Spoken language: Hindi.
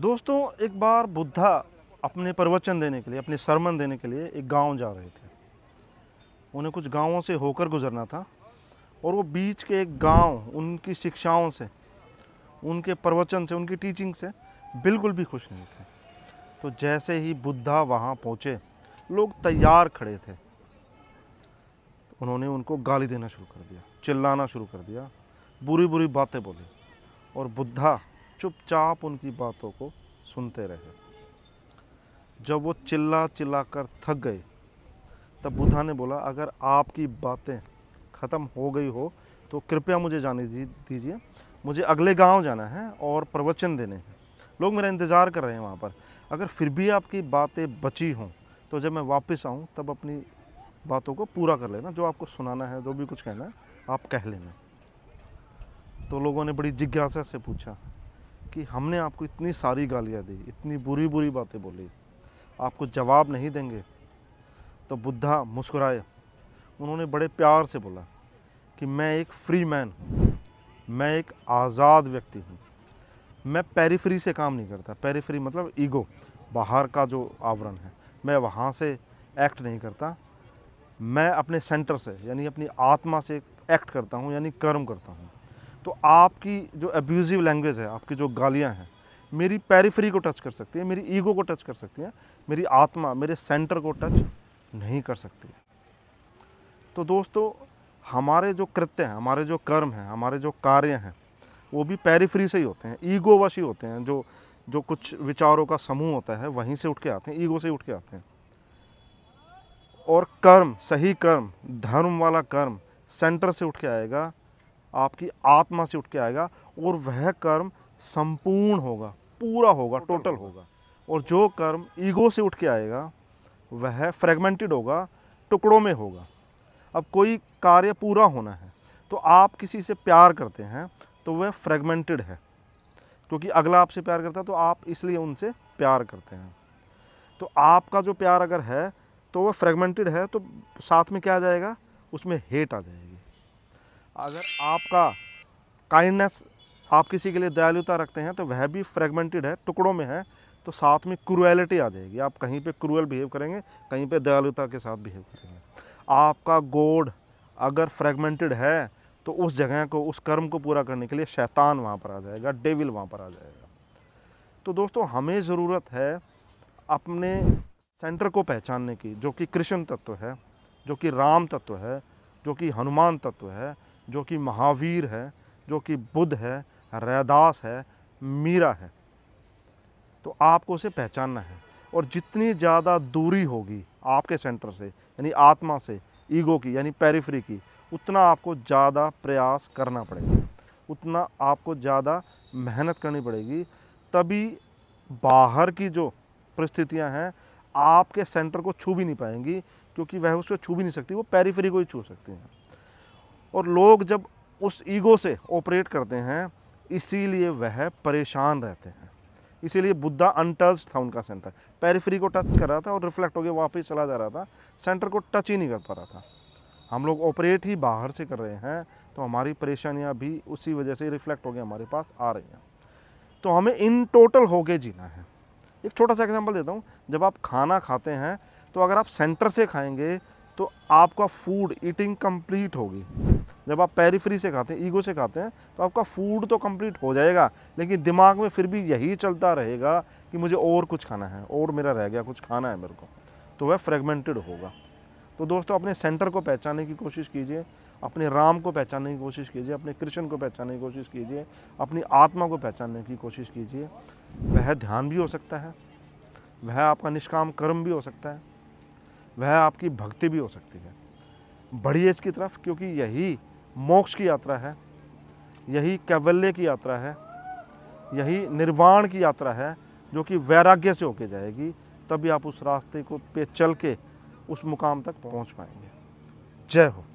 दोस्तों एक बार बुद्धा अपने प्रवचन देने के लिए अपने शर्मन देने के लिए एक गांव जा रहे थे उन्हें कुछ गांवों से होकर गुजरना था और वो बीच के एक गांव उनकी शिक्षाओं से उनके प्रवचन से उनकी टीचिंग से बिल्कुल भी खुश नहीं थे तो जैसे ही बुद्धा वहाँ पहुँचे लोग तैयार खड़े थे उन्होंने उनको गाली देना शुरू कर दिया चिल्लाना शुरू कर दिया बुरी बुरी बातें बोली और बुद्धा चुपचाप उनकी बातों को सुनते रहे जब वो चिल्ला चिल्ला कर थक गए तब बुद्धा ने बोला अगर आपकी बातें ख़त्म हो गई हो तो कृपया मुझे जाने दीजिए मुझे अगले गांव जाना है और प्रवचन देने हैं लोग मेरा इंतज़ार कर रहे हैं वहाँ पर अगर फिर भी आपकी बातें बची हों तो जब मैं वापस आऊँ तब अपनी बातों को पूरा कर लेना जो आपको सुनाना है जो भी कुछ कहना है आप कह लेना तो लोगों ने बड़ी जिज्ञासा से पूछा कि हमने आपको इतनी सारी गालियाँ दी इतनी बुरी बुरी बातें बोली आपको जवाब नहीं देंगे तो बुद्धा मुस्कुराए उन्होंने बड़े प्यार से बोला कि मैं एक फ्री मैन हूँ मैं एक आज़ाद व्यक्ति हूँ मैं पेरीफ्री से काम नहीं करता पेरीफ्री मतलब ईगो बाहर का जो आवरण है मैं वहाँ से एक्ट नहीं करता मैं अपने सेंटर से यानी अपनी आत्मा से एक्ट करता हूँ यानी कर्म करता हूँ तो आपकी जो एब्यूज़िव लैंग्वेज है आपकी जो गालियाँ हैं मेरी पैरीफ्री को टच कर सकती है मेरी ईगो को टच कर सकती है मेरी आत्मा मेरे सेंटर को टच नहीं कर सकती तो दोस्तों हमारे जो कृत्य हैं हमारे जो कर्म हैं हमारे जो कार्य हैं वो भी पैरीफ्री से ही होते हैं ईगोवश ही होते हैं जो जो कुछ विचारों का समूह होता है वहीं से उठ के आते हैं ईगो से उठ के आते हैं और कर्म सही कर्म धर्म वाला कर्म सेंटर से उठ के आएगा आपकी आत्मा से उठ के आएगा और वह कर्म संपूर्ण होगा पूरा होगा टोटल होगा और जो कर्म ईगो से उठ के आएगा वह फ्रेगमेंटेड होगा टुकड़ों में होगा अब कोई कार्य पूरा होना है तो आप किसी से प्यार करते हैं तो वह फ्रेगमेंटेड है क्योंकि अगला आपसे प्यार करता है तो आप इसलिए उनसे प्यार करते हैं तो आपका जो प्यार अगर है तो वह फ्रेगमेंटेड है तो साथ में क्या आ जाएगा उसमें हेट आ जाएगी अगर आपका काइंडनेस आप किसी के लिए दयालुता रखते हैं तो वह भी फ्रेगमेंटेड है टुकड़ों में है तो साथ में क्रुएलिटी आ जाएगी आप कहीं पे क्रूअल बिहेव करेंगे कहीं पे दयालुता के साथ बिहेव करेंगे आपका गोड अगर फ्रेगमेंटेड है तो उस जगह को उस कर्म को पूरा करने के लिए शैतान वहाँ पर आ जाएगा डेविल वहाँ पर आ जाएगा तो दोस्तों हमें ज़रूरत है अपने सेंटर को पहचानने की जो कि कृष्ण तत्व है जो कि राम तत्व है जो कि हनुमान तत्व है जो कि महावीर है जो कि बुद्ध है रैदास है मीरा है तो आपको उसे पहचानना है और जितनी ज़्यादा दूरी होगी आपके सेंटर से यानी आत्मा से ईगो की यानी पेरीफ्री की उतना आपको ज़्यादा प्रयास करना पड़ेगा उतना आपको ज़्यादा मेहनत करनी पड़ेगी तभी बाहर की जो परिस्थितियां हैं आपके सेंटर को छू भी नहीं पाएंगी क्योंकि वह उसको छू भी नहीं सकती वो पेरीफ्री को ही छू सकती हैं और लोग जब उस ईगो से ऑपरेट करते हैं इसीलिए वह परेशान रहते हैं इसीलिए बुद्धा अनटच था उनका सेंटर पेरीफ्री को टच कर रहा था और रिफ्लेक्ट होकर वापस चला जा रहा था सेंटर को टच ही नहीं कर पा रहा था हम लोग ऑपरेट ही बाहर से कर रहे हैं तो हमारी परेशानियाँ भी उसी वजह से रिफ्लेक्ट होकर हमारे पास आ रही हैं तो हमें इन टोटल होके जीना है एक छोटा सा एग्जांपल देता हूँ जब आप खाना खाते हैं तो अगर आप सेंटर से खाएंगे तो आपका फूड ईटिंग कंप्लीट होगी जब आप पैरीफ्री से खाते हैं ईगो से खाते हैं तो आपका फूड तो कंप्लीट हो जाएगा लेकिन दिमाग में फिर भी यही चलता रहेगा कि मुझे और कुछ खाना है और मेरा रह गया कुछ खाना है मेरे को तो वह फ्रेगमेंटेड होगा तो दोस्तों अपने सेंटर को पहचानने की कोशिश कीजिए अपने राम को पहचानने की कोशिश कीजिए अपने कृष्ण को पहचानने की कोशिश कीजिए अपनी आत्मा को पहचानने की कोशिश कीजिए वह ध्यान भी हो सकता है वह आपका निष्काम कर्म भी हो सकता है वह आपकी भक्ति भी हो सकती है बढ़िए इसकी तरफ क्योंकि यही मोक्ष की यात्रा है यही कैवल्य की यात्रा है यही निर्वाण की यात्रा है जो कि वैराग्य से होके जाएगी तभी आप उस रास्ते को पे चल के उस मुकाम तक पहुंच पाएंगे जय हो